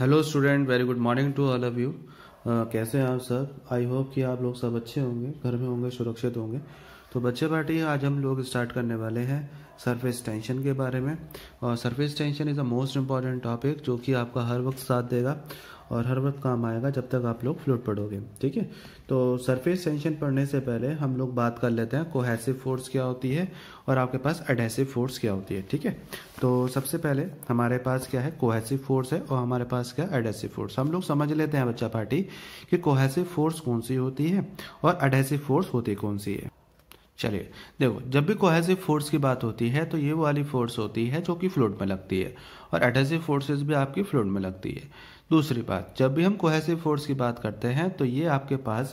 hello student very good morning to all of you कैसे हैं आप सब आई होप कि आप लोग सब अच्छे होंगे घर में होंगे सुरक्षित होंगे तो बच्चे पार्टी आज हम लोग स्टार्ट करने वाले हैं सरफेस टेंशन के बारे में और surface tension is a most important topic जो कि आपका हर वक्त साथ देगा और हर वक्त काम आएगा जब तक आप लोग फ्लोट पढ़ोगे ठीक है तो सरफेस टेंशन पढ़ने से पहले हम लोग बात कर लेते हैं कोहेसिव फोर्स क्या होती है और आपके पास एडहेसिव फोर्स क्या होती है ठीक है तो सबसे पहले हमारे पास क्या है कोहेसिव फोर्स है और हमारे पास क्या एडहेसिव फोर्स हम लोग समझ लेते हैं बच्चा पार्टी कि कोहेसिव फोर्स कौन सी होती है और एडहेसिव फोर्स होती कौन सी है चलिए देखो जब भी कोहेसिव फोर्स की बात होती है तो ये वाली फोर्स होती है जो कि फ्लोट में लगती है और एडहेसिव फोर्सेस भी आपकी फ्लोट में लगती है दूसरी बात जब भी हम कोहेसिव फोर्स की बात करते हैं तो ये आपके पास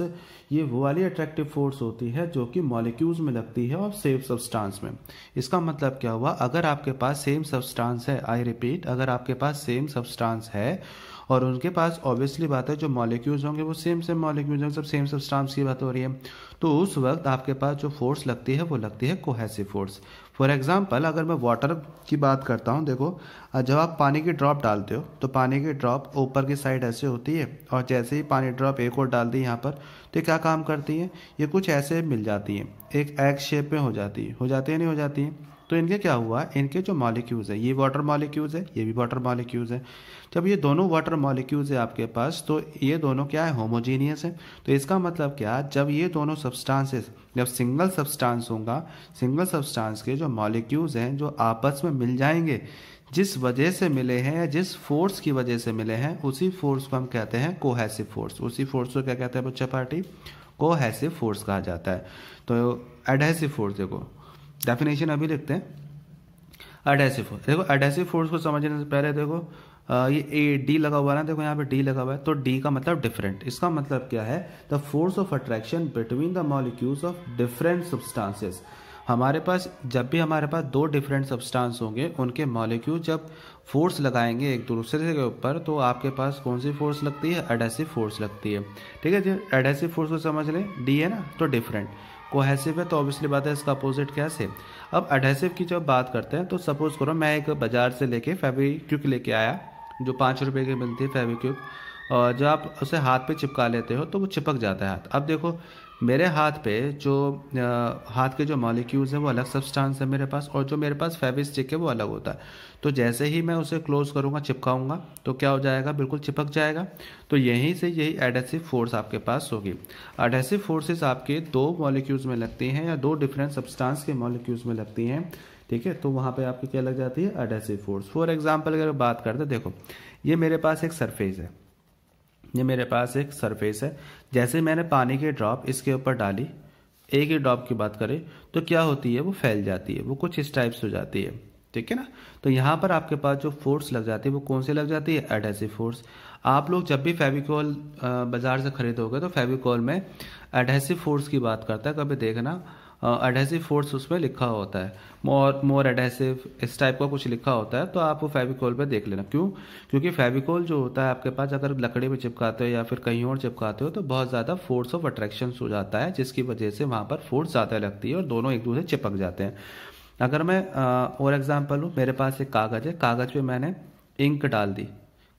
ये वो वाली अट्रैक्टिव फोर्स होती है जो कि मॉलिक्यूल्स में लगती है और सेम सब्सटेंस में इसका मतलब क्या हुआ अगर आपके पास सेम सब्सटेंस है आई रिपीट अगर आपके पास सेम सब्सटेंस है और उनके पास ऑब्वियसली बात है जो मॉलिक्यूल्स होंगे वो सेम सेम मॉलिक्यूल्स होंगे सब सेम सब्सटेंस की बात हो रही है तो उस वक्त आपके पास जो फोर्स लगती है वो लगती है कोहेसिव फोर्स फॉर एग्ज़ाम्पल अगर मैं वाटर की बात करता हूँ देखो जब आप पानी की ड्रॉप डालते हो तो पानी की ड्रॉप ऊपर की साइड ऐसे होती है और जैसे ही पानी ड्रॉप एक और डाल दी यहाँ पर तो क्या काम करती है ये कुछ ऐसे मिल जाती है एक एग शेप में हो जाती है हो जाती है नहीं हो जाती है तो इनके क्या हुआ इनके जो मॉलिक्यूज़ है ये वाटर मॉलिक्यूज़ है ये भी वाटर मॉलिक्यूज़ है जब ये दोनों वाटर मॉलिक्यूल्स है आपके पास तो ये दोनों क्या है होमोजीनियस है तो इसका मतलब क्या जब ये दोनों सब्सटांसेस जब सिंगल सब्सटांस होगा सिंगल सब्सटांस के जो मॉलिक्यूज़ हैं जो आपस में मिल जाएंगे जिस वजह से मिले हैं या जिस फोर्स की वजह से मिले हैं उसी फोर्स को हम कहते हैं कोहेसिव फोर्स उसी फोर्स को क्या कहते हैं बच्चा पार्टी कोहेसिव फोर्स कहा जाता है तो एडहेसिव फोर्स देखो डेफिनेशन अभी लिखते हैं अडेसिव फोर्स देखो अडेसिव फोर्स को समझने से पहले देखो ये ए डी लगा हुआ है ना देखो यहाँ पे डी लगा हुआ है तो डी का मतलब डिफरेंट इसका मतलब क्या है the force of attraction between the molecules of different substances हमारे पास जब भी हमारे पास दो डिफरेंट सब्सटेंस होंगे उनके मॉलिक्यूल जब फोर्स लगाएंगे एक दूसरे के ऊपर तो आपके पास कौन सी फोर्स लगती है एडेसिव फोर्स लगती है ठीक है जी एडेसिव फोर्स को समझ लें डी है ना तो डिफरेंट कोहेसिव है तो ऑब्वियसली बात है इसका अपोजिट क्या है अब एडहेसिव की जब बात करते हैं तो सपोज करो मैं एक बाजार से लेके फेविक्यूक लेके आया जो पाँच रुपये की मिलती है फेविक्यूक और जब आप उसे हाथ पे चिपका लेते हो तो वो चिपक जाता है हाथ अब देखो मेरे हाथ पे जो आ, हाथ के जो मॉलिक्यूल्स हैं वो अलग सब्सटेंस है मेरे पास और जो मेरे पास फेविक स्टिक है वो अलग होता है तो जैसे ही मैं उसे क्लोज करूँगा चिपकाऊँगा तो क्या हो जाएगा बिल्कुल चिपक जाएगा तो यहीं से यही एडेसिव फोर्स आपके पास होगी एडेसिव फोर्सेस आपके दो मॉलिक्यूल्स में लगती हैं या दो डिफरेंट सब्सटांस के मॉलिक्यूल्स में लगती हैं ठीक है तो वहाँ पर आपकी क्या लग जाती है एडेसिव फोर्स फॉर एग्जाम्पल अगर बात करते देखो ये मेरे पास एक सरफेस है ये मेरे पास एक सरफेस है जैसे मैंने पानी की ड्रॉप इसके ऊपर डाली एक ही ड्रॉप की बात करें तो क्या होती है वो फैल जाती है वो कुछ इस टाइप से हो जाती है ठीक है ना तो यहाँ पर आपके पास जो फोर्स लग जाती है वो कौन से लग जाती है एडहेसिव फोर्स आप लोग जब भी फेविकॉल बाज़ार से खरीदोगे तो फेविकॉल में एडहेसिव फोर्स की बात करता है कभी देखना एडहेसिव फोर्स उस पर लिखा होता है मोर मोर एडहेसिव इस टाइप का कुछ लिखा होता है तो आप वो फेविकोल पे देख लेना क्यों क्योंकि फेविकोल जो होता है आपके पास अगर लकड़ी में चिपकाते हो या फिर कहीं और चिपकाते हो तो बहुत ज़्यादा फोर्स ऑफ अट्रैक्शन हो जाता है जिसकी वजह से वहाँ पर फोर्स ज़्यादा लगती है और दोनों एक दूसरे चिपक जाते हैं अगर मैं और एग्जाम्पल हूँ मेरे पास एक कागज़ है कागज़ पर मैंने इंक डाल दी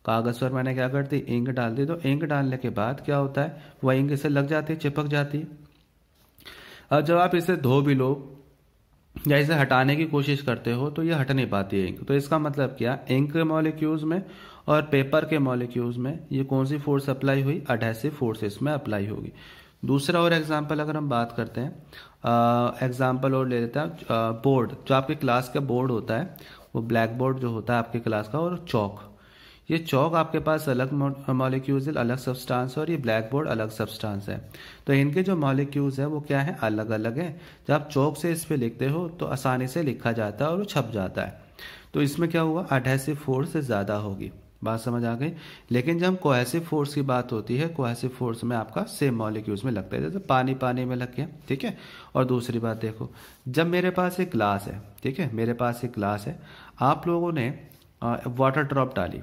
कागज़ पर मैंने क्या कर दी इंक डाल दी तो इंक डालने के बाद क्या होता है वह इंक इसे लग जाती है चिपक जाती है अब जब आप इसे धो भी लो या इसे हटाने की कोशिश करते हो तो ये हट नहीं पाती है इंक तो इसका मतलब क्या इंक के मॉलिक्यूल्स में और पेपर के मॉलिक्यूल्स में ये कौन सी फोर्स अप्लाई हुई अडहेसिव फोर्स इसमें अप्लाई होगी दूसरा और एग्जाम्पल अगर हम बात करते हैं एग्जाम्पल और ले लेते हैं बोर्ड जो आपके क्लास का बोर्ड होता है वो ब्लैक बोर्ड जो होता है आपके क्लास का और चौक ये चौक आपके पास अलग है अलग सब्सटेंस है और ये ब्लैक बोर्ड अलग सब्सटेंस है तो इनके जो मॉलिक्यूल्स है वो क्या है अलग अलग है जब आप चौक से इस पर लिखते हो तो आसानी से लिखा जाता है और वो छप जाता है तो इसमें क्या हुआ अडहेसिव फोर्स ज़्यादा होगी बात समझ आ गई लेकिन जब कोहेसिव फोर्स की बात होती है कोहेसिव फोर्स में आपका सेम मॉलिक्यूल्स में लगता है जैसे पानी पानी में लग गया ठीक है और दूसरी बात देखो जब मेरे पास एक ग्लास है ठीक है मेरे पास एक ग्लास है आप लोगों ने वाटर ड्रॉप डाली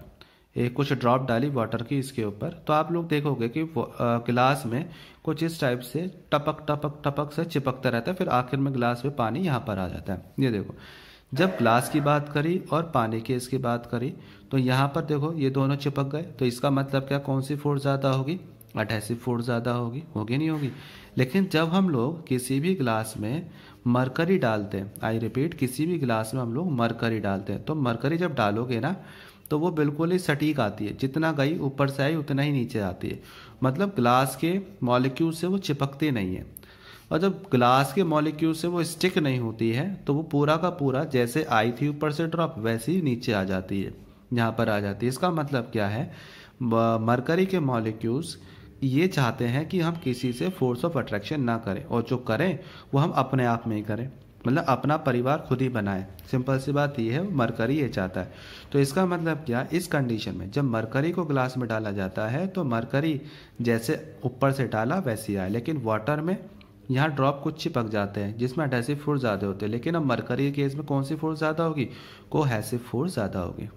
एक कुछ ड्रॉप डाली वाटर की इसके ऊपर तो आप लोग देखोगे कि गिलास में कुछ इस टाइप से टपक टपक टपक से चिपकता रहता है फिर आखिर में गिलास में पानी यहाँ पर आ जाता है ये देखो जब ग्लास की बात करी और पानी की इसकी बात करी तो यहाँ पर देखो ये दोनों चिपक गए तो इसका मतलब क्या कौन सी फोर्स ज़्यादा होगी अटहेसिव फोर्स ज़्यादा होगी होगी नहीं होगी लेकिन जब हम लोग किसी भी ग्लास में मरकरी डालते हैं आई रिपीट किसी भी ग्लास में हम लोग मरकरी डालते हैं तो मरकरी जब डालोगे ना तो वो बिल्कुल ही सटीक आती है जितना गई ऊपर से आई उतना ही नीचे आती है मतलब ग्लास के मॉलिक्यूल से वो चिपकती नहीं है और जब ग्लास के मॉलिक्यूल से वो स्टिक नहीं होती है तो वो पूरा का पूरा जैसे आई थी ऊपर से ड्रॉप वैसे ही नीचे आ जाती है यहाँ पर आ जाती है इसका मतलब क्या है मरकरी के मॉलिक्यूल्स ये चाहते हैं कि हम किसी से फोर्स ऑफ अट्रैक्शन ना करें और जो करें वो हम अपने आप में ही करें मतलब अपना परिवार खुद ही बनाए सिंपल सी बात यह है मरकरी ये चाहता है तो इसका मतलब क्या इस कंडीशन में जब मरकरी को ग्लास में डाला जाता है तो मरकरी जैसे ऊपर से डाला वैसे ही आए लेकिन वाटर में यहाँ ड्रॉप कुछ चिपक जाते हैं जिसमें अडेसिव फोर्स ज़्यादा होते हैं लेकिन अब मरकरी के केस में कौन सी फोर्स ज़्यादा होगी कोहैसिव फोर्स ज़्यादा होगी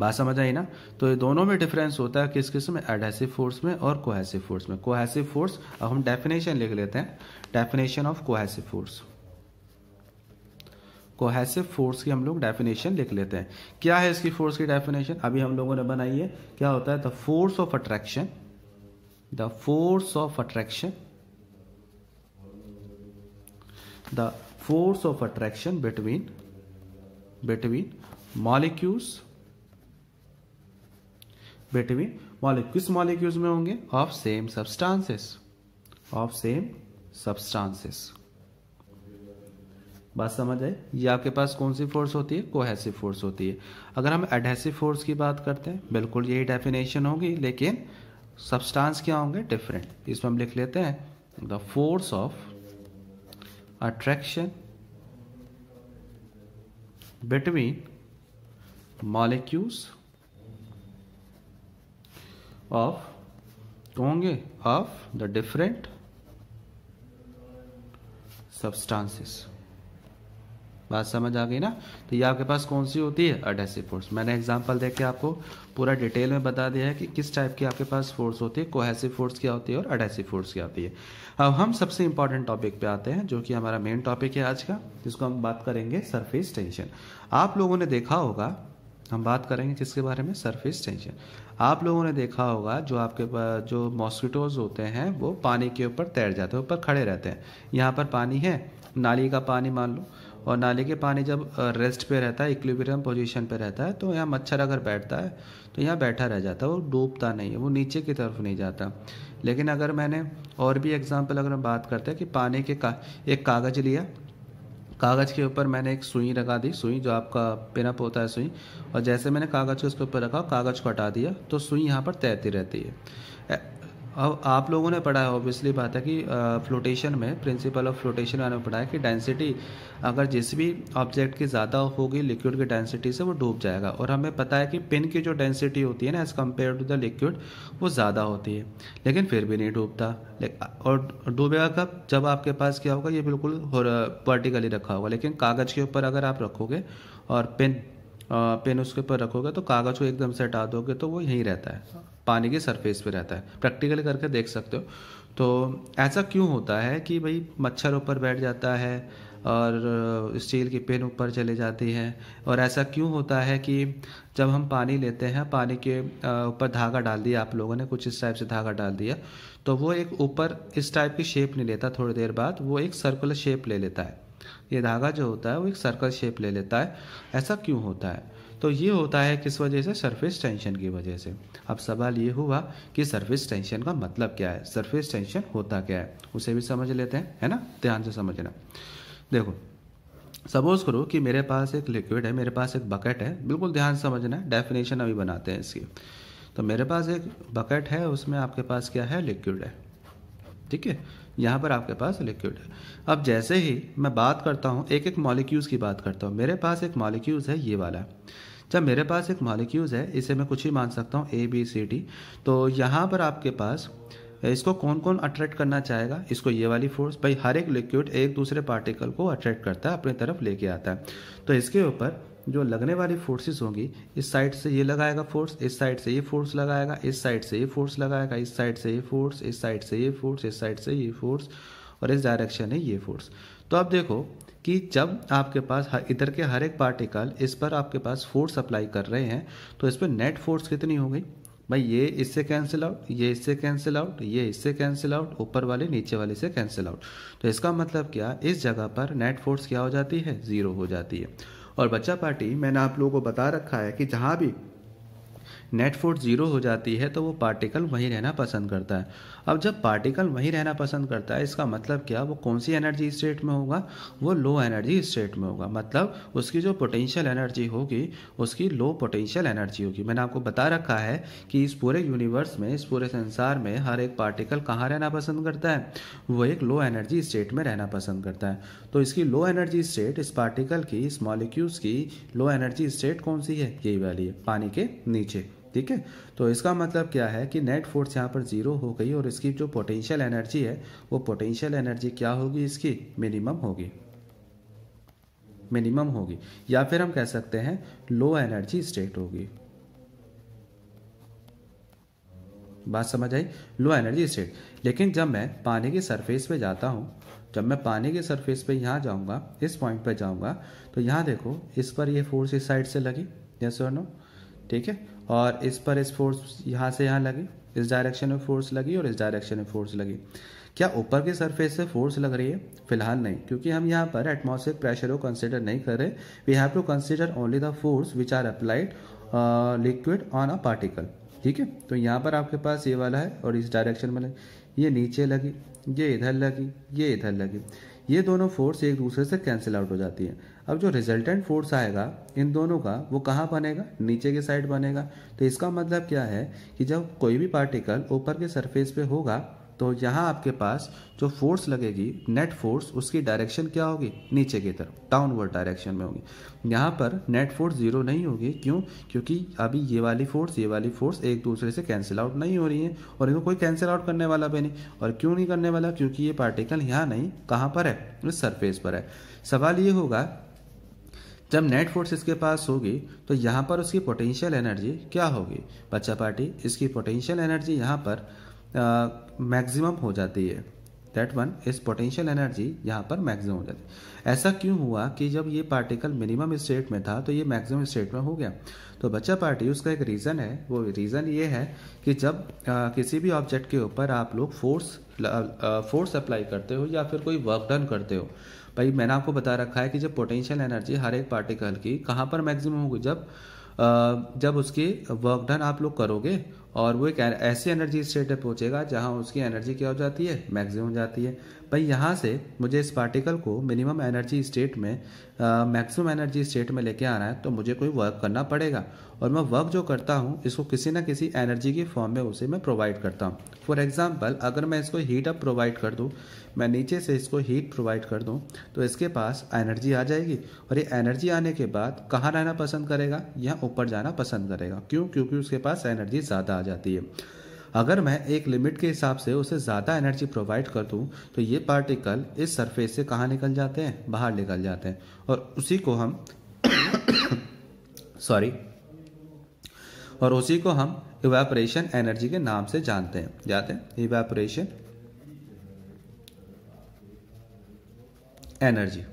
बात समझ आई ना तो ये दोनों में डिफरेंस होता है किस किस में एडहेसिव फोर्स में और कोहेसिव फोर्स में कोहेसिव फोर्स अब हम डेफिनेशन लिख लेते हैं definition of cohesive force cohesive force की हम लोग डेफिनेशन लिख लेते हैं क्या है इसकी फोर्स की डेफिनेशन अभी हम लोगों ने बनाई है क्या होता है the force of attraction the force of attraction the force of attraction between between molecules between molecules किस मॉलिक्यूल्स में होंगे of same substances of same substances बात समझ आए ये आपके पास कौन सी फोर्स होती है कोहेसिव फोर्स होती है अगर हम एडहेसिव फोर्स की बात करते हैं बिल्कुल यही डेफिनेशन होगी लेकिन सब्सटेंस क्या होंगे डिफरेंट इसमें हम लिख लेते हैं the force of attraction between molecules of होंगे ऑफ द डिफरेंट substances बात समझ आ गई ना तो ये आपके पास कौन सी होती है अडेसिव फोर्स मैंने एग्जांपल देके आपको पूरा डिटेल में बता दिया है कि किस टाइप की आपके पास फोर्स होती है कोहेसिव फोर्स क्या होती है और अडेसिव फोर्स क्या होती है अब हम सबसे इंपॉर्टेंट टॉपिक पे आते हैं जो कि हमारा मेन टॉपिक है आज का जिसको हम बात करेंगे सरफेस टेंशन आप लोगों ने देखा होगा हम बात करेंगे किसके बारे में सरफेस टेंशन आप लोगों ने देखा होगा जो आपके पास जो मॉस्किटोज होते हैं वो पानी के ऊपर तैर जाते हैं ऊपर खड़े रहते हैं यहाँ पर पानी है नाली का पानी मान लो और नाले के पानी जब रेस्ट पे रहता है इक्विबरियम पोजीशन पे रहता है तो यहाँ मच्छर अगर बैठता है तो यहाँ बैठा रह जाता है वो डूबता नहीं है वो नीचे की तरफ नहीं जाता लेकिन अगर मैंने और भी एग्जाम्पल अगर हम बात करते हैं कि पानी के का एक कागज़ लिया कागज़ के ऊपर मैंने एक सुई लगा दी सुई जो आपका पिनअप होता है सुई और जैसे मैंने कागज़ को उसके ऊपर रखा कागज़ को हटा दिया तो सुई यहाँ पर तैरती रहती है अब आप लोगों ने पढ़ा है ऑब्वियसली बात है कि फ्लोटेशन में प्रिंसिपल ऑफ फ्लोटेशन मैंने पढ़ा है कि डेंसिटी अगर जिस भी ऑब्जेक्ट की ज़्यादा होगी लिक्विड की डेंसिटी से वो डूब जाएगा और हमें पता है कि पिन की जो डेंसिटी होती है ना as compare to the liquid वो ज़्यादा होती है लेकिन फिर भी नहीं डूबता और डूबेगा कब जब आपके पास क्या होगा ये बिल्कुल वर्टिकली रखा होगा लेकिन कागज़ के ऊपर अगर आप रखोगे और पेन पेन उसके ऊपर रखोगे तो कागज़ को एकदम से हटा दोगे तो वो यहीं रहता है पानी के सरफेस पे रहता है प्रैक्टिकली करके देख सकते हो तो ऐसा क्यों होता है कि भाई मच्छर ऊपर बैठ जाता है और स्टील की पेन ऊपर चले जाती है और ऐसा क्यों होता है कि जब हम पानी लेते हैं पानी के ऊपर धागा डाल दिया आप लोगों ने कुछ इस टाइप से धागा डाल दिया तो वो एक ऊपर इस टाइप की शेप नहीं लेता थोड़ी देर बाद वो एक सर्कुलर शेप ले लेता है ये धागा जो होता है वो एक सर्कल शेप ले लेता है ऐसा क्यों होता है तो ये होता है किस वजह से सरफेस टेंशन की वजह से अब सवाल ये हुआ कि सरफेस टेंशन का मतलब क्या है सरफेस टेंशन होता क्या है उसे भी समझ लेते हैं है ना ध्यान से समझना देखो सपोज करो कि मेरे पास एक लिक्विड है मेरे पास एक बकेट है बिल्कुल ध्यान समझना है डेफिनेशन अभी बनाते हैं इसकी तो मेरे पास एक बकेट है उसमें आपके पास क्या है लिक्विड है ठीक है यहाँ पर आपके पास लिक्विड है अब जैसे ही मैं बात करता हूँ एक एक मॉलिक्यूल्स की बात करता हूँ मेरे पास एक मॉलिक्यूल्स है ये वाला जब मेरे पास एक मॉलिक्यूल्स है इसे मैं कुछ ही मान सकता हूँ ए बी सी डी तो यहाँ पर आपके पास इसको कौन कौन अट्रैक्ट करना चाहेगा इसको ये वाली फोर्स भाई हर एक लिक्विड एक दूसरे पार्टिकल को अट्रैक्ट करता है अपनी तरफ लेके आता है तो इसके ऊपर जो लगने वाली फोर्सेस होंगी इस साइड से ये लगाएगा फोर्स इस साइड से ये फोर्स लगाएगा इस साइड से ये फोर्स लगाएगा इस साइड से ये फोर्स इस साइड से ये फोर्स इस साइड से ये फोर्स और इस डायरेक्शन है ये फोर्स तो आप देखो कि जब आपके पास इधर के हर एक पार्टिकल इस पर आपके पास फोर्स अप्लाई कर रहे हैं तो इस पर नेट फोर्स कितनी हो गई भाई ये इससे कैंसिल आउट ये इससे कैंसिल आउट ये इससे कैंसिल आउट ऊपर वाले नीचे वाले से कैंसिल आउट तो इसका मतलब क्या इस जगह पर नेट फोर्स क्या हो जाती है ज़ीरो हो जाती है और बच्चा पार्टी मैंने आप लोगों को बता रखा है कि जहाँ भी नेट फोर्स ज़ीरो हो जाती है तो वो पार्टिकल वहीं रहना पसंद करता है अब जब पार्टिकल वहीं रहना पसंद करता है इसका मतलब क्या वो कौन सी एनर्जी स्टेट में होगा वो लो एनर्जी स्टेट में होगा मतलब उसकी जो पोटेंशियल एनर्जी होगी उसकी लो पोटेंशियल एनर्जी होगी मैंने आपको बता रखा है कि इस पूरे यूनिवर्स में इस पूरे संसार में हर एक पार्टिकल कहाँ रहना पसंद करता है वो एक लो एनर्जी स्टेट में रहना पसंद करता है तो इसकी लो एनर्जी स्टेट इस पार्टिकल की इस मॉलिक्यूल्स की लो एनर्जी स्टेट कौन सी है यही वाली है पानी के नीचे ठीक है तो इसका मतलब क्या है कि नेट फोर्स यहाँ पर जीरो हो गई और इसकी जो पोटेंशियल एनर्जी है वो पोटेंशियल एनर्जी क्या होगी इसकी मिनिमम होगी मिनिमम होगी या फिर हम कह सकते हैं लो एनर्जी स्टेट होगी बात समझ आई लो एनर्जी स्टेट लेकिन जब मैं पानी की सरफेस पे जाता हूँ जब मैं पानी की सरफेस पे यहाँ जाऊँगा इस पॉइंट पे जाऊँगा तो यहाँ देखो इस पर ये फोर्स इस साइड से लगी जैसे ठीक है और इस पर इस फोर्स यहाँ से यहाँ लगी इस डायरेक्शन में फोर्स लगी और इस डायरेक्शन में फोर्स लगी क्या ऊपर की सरफेस से फोर्स लग रही है फिलहाल नहीं क्योंकि हम यहाँ पर एटमोसफेयर प्रेशर को कंसिडर नहीं कर रहे we have to consider only the force which are applied liquid on a particle ठीक है तो यहाँ पर आपके पास ये वाला है और इस डायरेक्शन में ये नीचे लगी ये इधर लगी ये इधर लगी ये दोनों फोर्स एक दूसरे से कैंसिल आउट हो जाती है अब जो रिजल्टेंट फोर्स आएगा इन दोनों का वो कहाँ बनेगा नीचे के साइड बनेगा तो इसका मतलब क्या है कि जब कोई भी पार्टिकल ऊपर के सरफेस पे होगा तो यहाँ आपके पास जो फोर्स लगेगी नेट फोर्स उसकी डायरेक्शन क्या होगी नीचे की तरफ डाउनवर्ड डायरेक्शन में होगी यहाँ पर नेट फोर्स जीरो नहीं होगी क्यों क्योंकि अभी ये वाली फोर्स ये वाली फोर्स एक दूसरे से कैंसिल आउट नहीं हो रही है और इनको कोई कैंसिल आउट करने वाला भी नहीं और क्यों नहीं करने वाला क्योंकि ये पार्टिकल यहाँ नहीं कहाँ पर है इस सरफेस पर है सवाल ये होगा जब नेट फोर्स इसके पास होगी तो यहाँ पर उसकी पोटेंशियल एनर्जी क्या होगी बच्चा पार्टी इसकी पोटेंशियल एनर्जी यहाँ पर मैक्सिमम हो जाती है दैट वन इस पोटेंशियल एनर्जी यहाँ पर मैक्सिमम हो जाती है ऐसा क्यों हुआ कि जब ये पार्टिकल मिनिमम स्टेट में था तो ये मैक्सिमम स्टेट में हो गया तो बच्चा पार्टी उसका एक रीज़न है वो रीज़न ये है कि जब आ, किसी भी ऑब्जेक्ट के ऊपर आप लोग फोर्स फोर्स अप्लाई करते हो या फिर कोई वर्क डन करते हो भाई मैंने आपको बता रखा है कि जब पोटेंशियल एनर्जी हर एक पार्टिकल की कहाँ पर मैक्सिमम होगी जब जब उसकी वर्क डन आप लोग करोगे और वो एक ऐसी एनर्जी स्टेट पर पहुंचेगा जहाँ उसकी एनर्जी क्या हो जाती है मैक्सिमम हो जाती है भाई यहाँ से मुझे इस पार्टिकल को मिनिमम एनर्जी स्टेट में मैक्सिमम एनर्जी स्टेट में लेके आना है तो मुझे कोई वर्क करना पड़ेगा और मैं वर्क जो करता हूँ इसको किसी ना किसी एनर्जी के फॉर्म में उसे मैं प्रोवाइड करता हूँ फॉर एग्ज़ाम्पल अगर मैं इसको हीट अप प्रोवाइड कर दूँ मैं नीचे से इसको हीट प्रोवाइड कर दूँ तो इसके पास एनर्जी आ जाएगी और ये एनर्जी आने के बाद कहाँ रहना पसंद करेगा या ऊपर जाना पसंद करेगा क्यों क्योंकि उसके पास एनर्जी ज़्यादा आ जाती है अगर मैं एक लिमिट के हिसाब से उसे ज़्यादा एनर्जी प्रोवाइड कर दूँ तो ये पार्टिकल इस सरफेस से कहाँ निकल जाते हैं बाहर निकल जाते हैं और उसी को हम सॉरी और उसी को हम इवेपोरेशन एनर्जी के नाम से जानते हैं जाते हैं इवेपोरेशन एनर्जी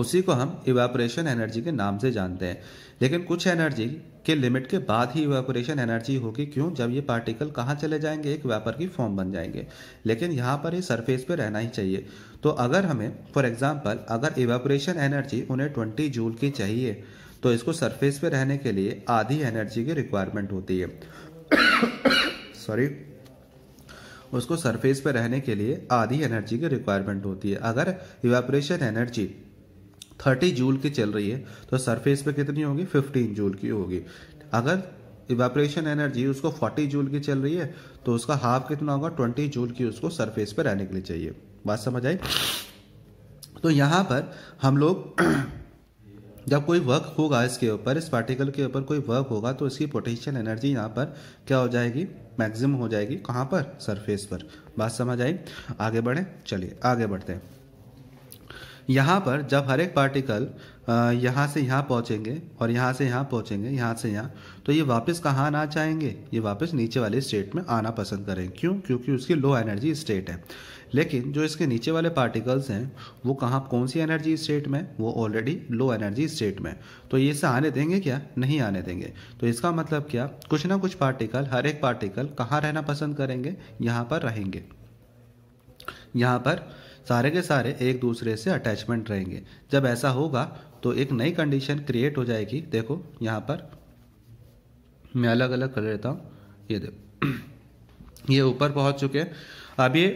उसी को हम इवेपोरेशन एनर्जी के नाम से जानते हैं लेकिन कुछ एनर्जी के लिमिट के बाद ही इवेपोरेशन एनर्जी होगी क्यों जब ये पार्टिकल कहाँ चले जाएंगे एक वेपर की फॉर्म बन जाएंगे लेकिन यहाँ पर ये सरफेस पे रहना ही चाहिए तो अगर हमें फॉर एग्जांपल अगर इवेपोरेशन एनर्जी उन्हें ट्वेंटी जूल की चाहिए तो इसको सरफेस पे रहने के लिए आधी एनर्जी की रिक्वायरमेंट होती है सॉरी उसको सरफेस पे रहने के लिए आधी एनर्जी की रिक्वायरमेंट होती है अगर इवेपोरेशन एनर्जी थर्टी जूल की चल रही है तो सरफेस पे कितनी होगी फिफ्टीन जूल की होगी अगर इवेपरेशन एनर्जी उसको 40 जूल की चल रही है तो उसका हाफ कितना होगा 20 जूल की उसको सरफेस पे रहने के लिए चाहिए बात समझ आई तो यहाँ पर हम लोग जब कोई वर्क होगा इसके ऊपर इस पार्टिकल के ऊपर कोई वर्क होगा तो इसकी पोटेंशियल एनर्जी यहाँ पर क्या हो जाएगी मैक्सिमम हो जाएगी कहाँ पर सरफेस पर बात समझ आई आगे बढ़े चलिए आगे बढ़ते हैं यहाँ पर जब हर एक पार्टिकल यहाँ से यहाँ पहुँचेंगे और यहाँ से यहाँ पहुँचेंगे यहाँ से यहाँ तो ये वापस कहाँ आना चाहेंगे ये वापस नीचे वाले स्टेट में आना पसंद करें क्यों क्योंकि उसकी लो एनर्जी स्टेट है लेकिन जो इसके नीचे वाले पार्टिकल्स हैं वो कहाँ कौन सी एनर्जी स्टेट में वो ऑलरेडी लो एनर्जी स्टेट में तो ये इसे आने देंगे क्या नहीं आने देंगे तो इसका मतलब क्या कुछ ना कुछ पार्टिकल हर एक पार्टिकल कहाँ रहना पसंद करेंगे यहाँ पर रहेंगे यहाँ पर सारे के सारे एक दूसरे से अटैचमेंट रहेंगे जब ऐसा होगा तो एक नई कंडीशन क्रिएट हो जाएगी देखो यहाँ पर मैं अलग अलग कर लेता हूँ ये देखो ये ऊपर पहुँच चुके हैं अब ये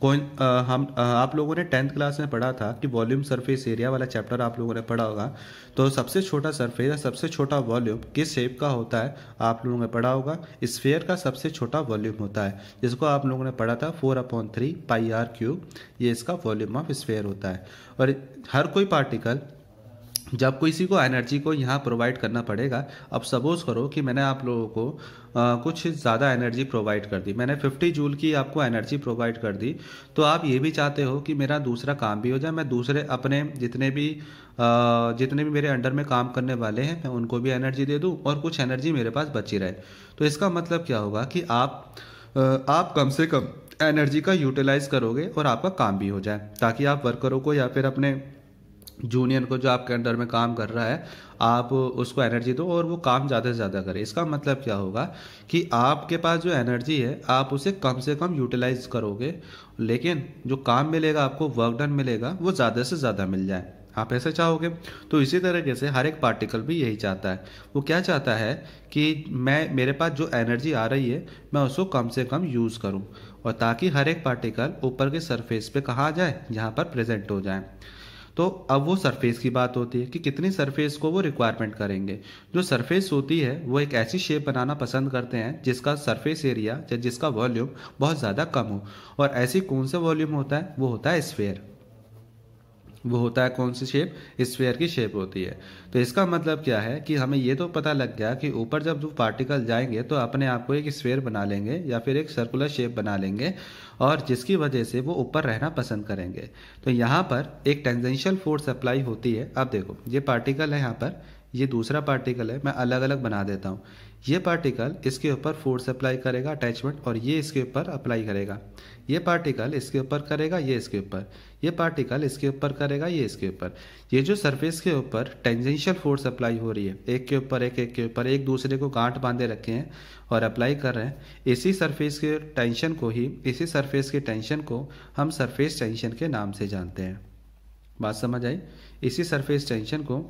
कौन हम आप लोगों ने टेंथ क्लास में पढ़ा था कि वॉल्यूम सरफेस एरिया वाला चैप्टर आप लोगों ने पढ़ा होगा तो सबसे छोटा सरफेस या सबसे छोटा वॉल्यूम किस शेप का होता है आप लोगों ने पढ़ा होगा स्फेयर का सबसे छोटा वॉल्यूम होता है जिसको आप लोगों ने पढ़ा था four upon three pi r cube ये इसका वॉल्यूम ऑफ स्फेयर होता है और हर कोई पार्टिकल जब किसी को एनर्जी को यहाँ प्रोवाइड करना पड़ेगा अब सपोज़ करो कि मैंने आप लोगों को आ, कुछ ज़्यादा एनर्जी प्रोवाइड कर दी मैंने 50 जूल की आपको एनर्जी प्रोवाइड कर दी तो आप ये भी चाहते हो कि मेरा दूसरा काम भी हो जाए मैं दूसरे अपने जितने भी आ, जितने भी मेरे अंडर में काम करने वाले हैं मैं उनको भी एनर्जी दे दूँ और कुछ एनर्जी मेरे पास बची रहे तो इसका मतलब क्या होगा कि आप आप कम से कम एनर्जी का यूटिलाइज़ करोगे और आपका काम भी हो जाए ताकि आप वर्करों को या फिर अपने जूनियर को जो आपके अंडर में काम कर रहा है आप उसको एनर्जी दो और वो काम ज़्यादा से ज़्यादा करे इसका मतलब क्या होगा कि आपके पास जो एनर्जी है आप उसे कम से कम यूटिलाइज करोगे लेकिन जो काम मिलेगा आपको वर्क डन मिलेगा वो ज़्यादा से ज़्यादा मिल जाए आप ऐसे चाहोगे तो इसी तरीके से हर एक पार्टिकल भी यही चाहता है वो क्या चाहता है कि मैं मेरे पास जो एनर्जी आ रही है मैं उसको कम से कम यूज़ करूँ और ताकि हर एक पार्टिकल ऊपर के सरफेस पे कहाँ जाए जहाँ पर प्रेजेंट हो जाए तो अब वो सरफेस की बात होती है कि कितनी सरफेस को वो रिक्वायरमेंट करेंगे जो सरफेस होती है वो एक ऐसी शेप बनाना पसंद करते हैं जिसका सरफेस एरिया या जिसका वॉल्यूम बहुत ज़्यादा कम हो और ऐसी कौन सा वॉल्यूम होता है वो होता है स्फेयर वो होता है कौन सी शेप स्फेयर की शेप होती है तो इसका मतलब क्या है कि हमें ये तो पता लग गया कि ऊपर जब जो पार्टिकल जाएंगे तो अपने आप को एक स्फेयर बना लेंगे या फिर एक सर्कुलर शेप बना लेंगे और जिसकी वजह से वो ऊपर रहना पसंद करेंगे तो यहाँ पर एक टेंजेंशियल फोर्स अप्लाई होती है अब देखो ये पार्टिकल है यहाँ पर ये दूसरा पार्टिकल है मैं अलग अलग बना देता हूँ ये पार्टिकल इसके ऊपर फोर्स अप्लाई करेगा अटैचमेंट और ये इसके ऊपर अप्लाई करेगा ये पार्टिकल इसके ऊपर करेगा ये इसके ऊपर ये पार्टिकल इसके ऊपर करेगा ये इसके ऊपर ये जो सरफेस के ऊपर टेंजेंशियल फोर्स अप्लाई हो रही है एक के ऊपर एक एक के ऊपर एक दूसरे को गांठ बांधे रखे हैं और अप्लाई कर रहे हैं इसी सरफेस के टेंशन को ही इसी सरफेस के टेंशन को हम सरफेस टेंशन के नाम से जानते हैं बात समझ आई इसी सरफेस टेंशन को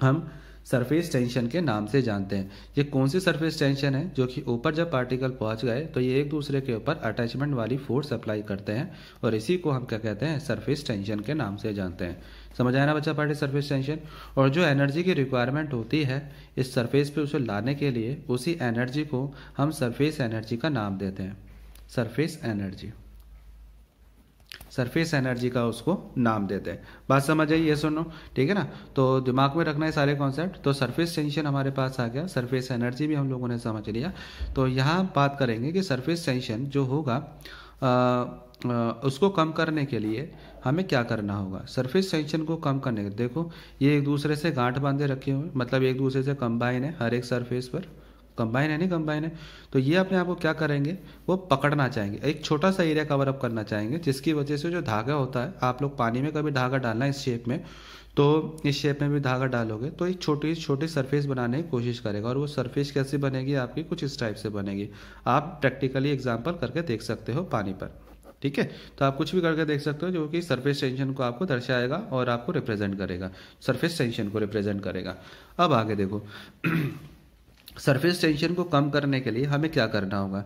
हम सरफेस टेंशन के नाम से जानते हैं ये कौन सी सरफेस टेंशन है जो कि ऊपर जब पार्टिकल पहुंच गए तो ये एक दूसरे के ऊपर अटैचमेंट वाली फोर्स अप्लाई करते हैं और इसी को हम क्या कहते हैं सरफेस टेंशन के नाम से जानते हैं समझ आया ना बच्चा पार्टी सरफेस टेंशन और जो एनर्जी की रिक्वायरमेंट होती है इस सरफेस पे उसे लाने के लिए उसी एनर्जी को हम सरफेस एनर्जी का नाम देते हैं सरफेस एनर्जी सरफेस एनर्जी का उसको नाम देते हैं बात समझ आई ये सुनो ठीक है ना तो दिमाग में रखना है सारे कॉन्सेप्ट तो सरफेस टेंशन हमारे पास आ गया सरफेस एनर्जी भी हम लोगों ने समझ लिया तो यहाँ बात करेंगे कि सरफेस टेंशन जो होगा आ, आ, उसको कम करने के लिए हमें क्या करना होगा सरफेस टेंशन को कम करने के देखो ये एक दूसरे से गांठ बांधे रखे हुए मतलब एक दूसरे से कंबाइन है हर एक सरफेस पर कंबाइन है नहीं कंबाइन है तो ये अपने आप को क्या करेंगे वो पकड़ना चाहेंगे एक छोटा सा एरिया कवर अप करना चाहेंगे जिसकी वजह से जो धागा होता है आप लोग पानी में कभी धागा डालना इस शेप में तो इस शेप में भी धागा डालोगे तो एक छोटी छोटी सरफेस बनाने की कोशिश करेगा और वो सरफेस कैसी बनेगी आपकी कुछ इस टाइप से बनेगी आप प्रैक्टिकली एग्जाम्पल करके देख सकते हो पानी पर ठीक है तो आप कुछ भी करके देख सकते हो जो कि सरफेस टेंशन को आपको दर्शाएगा और आपको रिप्रेजेंट करेगा सरफेस टेंशन को रिप्रेजेंट करेगा अब आगे देखो सरफेस टेंशन को कम करने के लिए हमें क्या करना होगा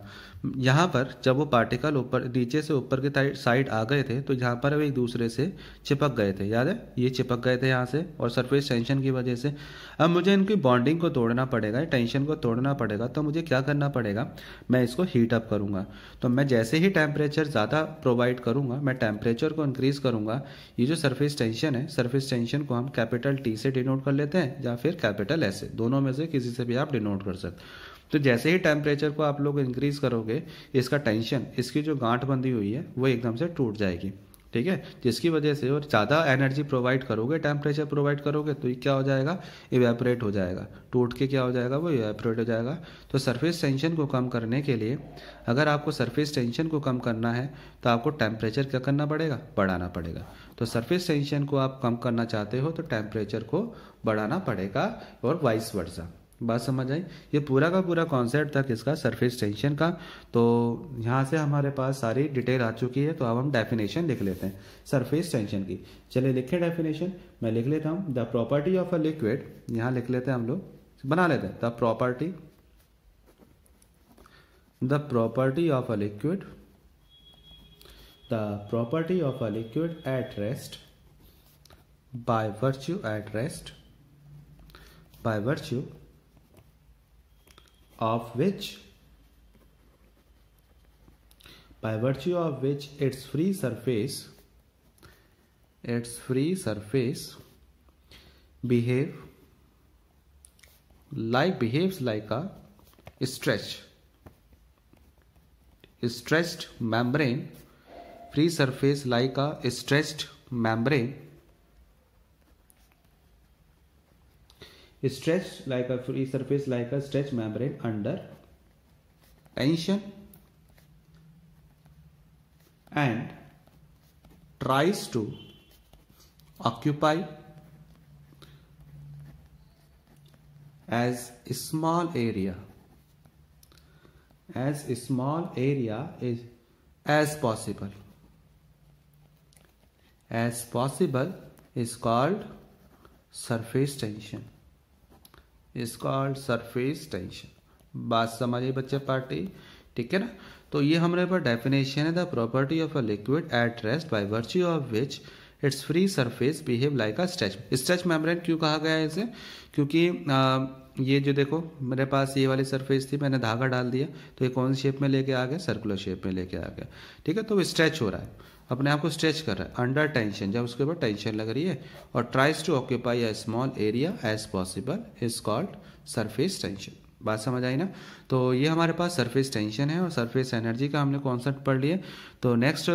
यहाँ पर जब वो पार्टिकल ऊपर नीचे से ऊपर के साइड आ गए थे तो यहाँ पर वे एक दूसरे से चिपक गए थे याद है ये चिपक गए थे यहाँ से और सरफेस टेंशन की वजह से अब मुझे इनकी बॉन्डिंग को तोड़ना पड़ेगा टेंशन को तोड़ना पड़ेगा तो मुझे क्या करना पड़ेगा मैं इसको हीट अप करूँगा तो मैं जैसे ही टेम्परेचर ज़्यादा प्रोवाइड करूँगा मैं टेम्परेचर को इंक्रीज़ करूँगा ये जो सर्फेस टेंशन है सर्फेस टेंशन को हम कैपिटल टी से डिनोट कर लेते हैं या फिर कैपिटल एस दोनों में से किसी से भी आप डिनोट नॉट कर सकते तो जैसे ही टेम्परेचर को आप लोग इंक्रीज करोगे इसका टेंशन इसकी जो गांठ बंधी हुई है वो एकदम से टूट जाएगी ठीक है जिसकी वजह से और ज़्यादा एनर्जी प्रोवाइड करोगे टेम्परेचर प्रोवाइड करोगे तो क्या हो जाएगा इवेपरेट हो जाएगा टूट के क्या हो जाएगा वो इवेपरेट हो जाएगा तो सरफेस टेंशन को कम करने के लिए अगर आपको सरफेस टेंशन को कम करना है तो आपको टेम्परेचर क्या करना पड़ेगा बढ़ाना पड़ेगा तो सरफेस टेंशन को आप कम करना चाहते हो तो टेम्परेचर को बढ़ाना पड़ेगा और वाइस वर्सा बात समझ आई ये पूरा का पूरा कॉन्सेप्ट था किसका सरफेस टेंशन का तो यहाँ से हमारे पास सारी डिटेल आ चुकी है तो अब हम डेफिनेशन लिख लेते हैं सरफेस टेंशन की चलिए लिखें डेफिनेशन मैं लिख लेता हूँ the property of a liquid यहाँ लिख लेते हैं हम लोग बना लेते हैं the property the property of a liquid the property of a liquid at rest by virtue at rest by virtue of which by virtue of which its free surface its free surface behave like behaves like a stretched stretched membrane free surface like a stretched membrane stretched like a free surface like a stretch membrane under tension and tries to occupy as small area as small area is as possible as possible is called surface tension is called surface tension बात समझ आई बच्चे party ठीक है ना तो ये हमारे पास डेफिनेशन है the property of a liquid at rest by virtue of which its free surface behave like a stretch stretch membrane क्यों कहा गया है इसे क्योंकि आ, ये जो देखो मेरे पास ये वाली सरफेस थी मैंने धागा डाल दिया तो ये कौन शेप में लेके आ गया सर्कुलर शेप में लेके आ गया ठीक है तो स्ट्रेच हो रहा है अपने आप को स्ट्रेच कर रहा है अंडर टेंशन जब उसके ऊपर टेंशन लग रही है और tries to occupy a small area as possible is called surface tension बात समझ आई ना तो ये हमारे पास सरफेस टेंशन है और सरफेस एनर्जी का हमने कॉन्सेप्ट पढ़ लिया तो नेक्स्ट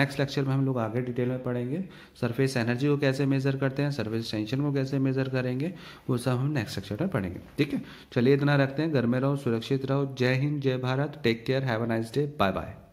नेक्स्ट लेक्चर में हम लोग आगे डिटेल में पढ़ेंगे सरफेस एनर्जी को कैसे मेजर करते हैं सरफेस टेंशन को कैसे मेजर करेंगे वो सब हम नेक्स्ट लेक्चर में पढ़ेंगे ठीक है चलिए इतना रखते हैं घर में रहो सुरक्षित रहो जय हिंद जय Bharat take care have a nice day bye bye